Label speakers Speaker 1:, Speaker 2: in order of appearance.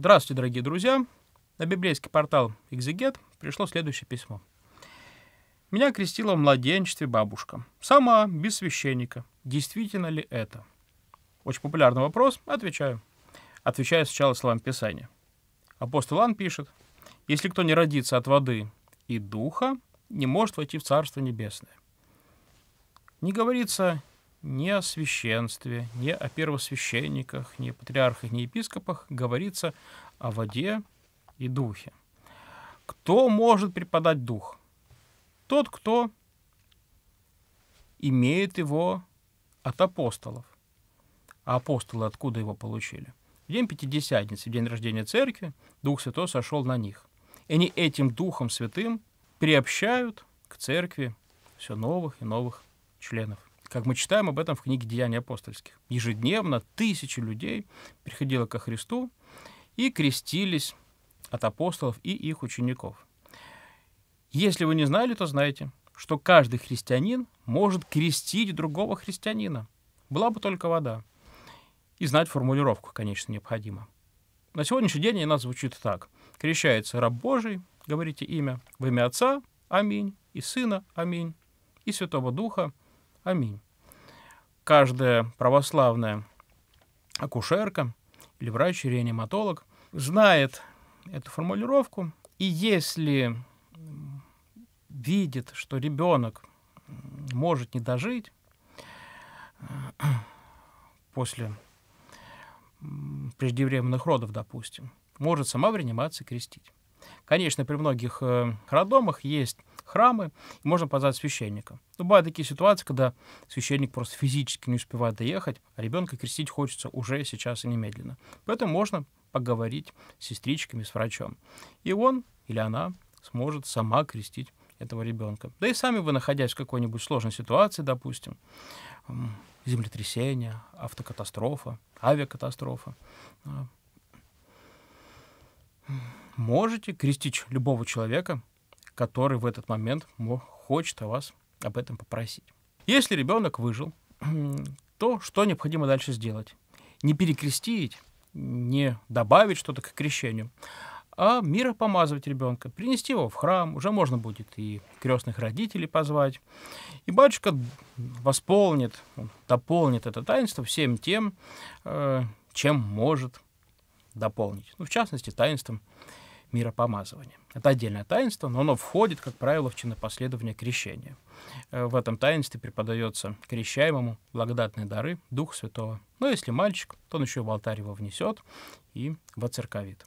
Speaker 1: Здравствуйте, дорогие друзья! На библейский портал «Экзегет» пришло следующее письмо. Меня крестила в младенчестве бабушка. Сама, без священника. Действительно ли это? Очень популярный вопрос. Отвечаю. Отвечаю сначала словам Писания. Апостол Иоанн пишет, «Если кто не родится от воды и духа, не может войти в Царство Небесное». Не говорится ни о священстве, ни о первосвященниках, ни о патриархах, ни епископах говорится о воде и духе. Кто может преподать дух? Тот, кто имеет его от апостолов. А апостолы откуда его получили? В день Пятидесятницы, в день рождения церкви, Дух Святой сошел на них. И они этим Духом Святым приобщают к церкви все новых и новых членов как мы читаем об этом в книге «Деяния апостольских». Ежедневно тысячи людей приходило ко Христу и крестились от апостолов и их учеников. Если вы не знали, то знаете, что каждый христианин может крестить другого христианина. Была бы только вода. И знать формулировку, конечно, необходимо. На сегодняшний день она звучит так. Крещается раб Божий, говорите имя, в имя Отца, аминь, и Сына, аминь, и Святого Духа, Аминь. Каждая православная акушерка или врач-реаниматолог знает эту формулировку, и если видит, что ребенок может не дожить э, после преждевременных родов, допустим, может сама в реанимации крестить. Конечно, при многих э, родомах есть храмы, и можно позвать священника. Но ну, бывают такие ситуации, когда священник просто физически не успевает доехать, а ребенка крестить хочется уже сейчас и немедленно. Поэтому можно поговорить с сестричками, с врачом. И он или она сможет сама крестить этого ребенка. Да и сами вы, находясь в какой-нибудь сложной ситуации, допустим, землетрясение, автокатастрофа, авиакатастрофа, а, можете крестить любого человека, который в этот момент хочет о вас об этом попросить. Если ребенок выжил, то что необходимо дальше сделать? Не перекрестить, не добавить что-то к крещению, а помазывать ребенка, принести его в храм, уже можно будет и крестных родителей позвать. И батюшка восполнит, дополнит это таинство всем тем, э, чем может дополнить. Ну, в частности, таинством миропомазывания. Это отдельное таинство, но оно входит, как правило, в чинопоследование крещения. Э, в этом таинстве преподается крещаемому благодатные дары Духа Святого. Но если мальчик, то он еще в алтарь его внесет и воцерковит.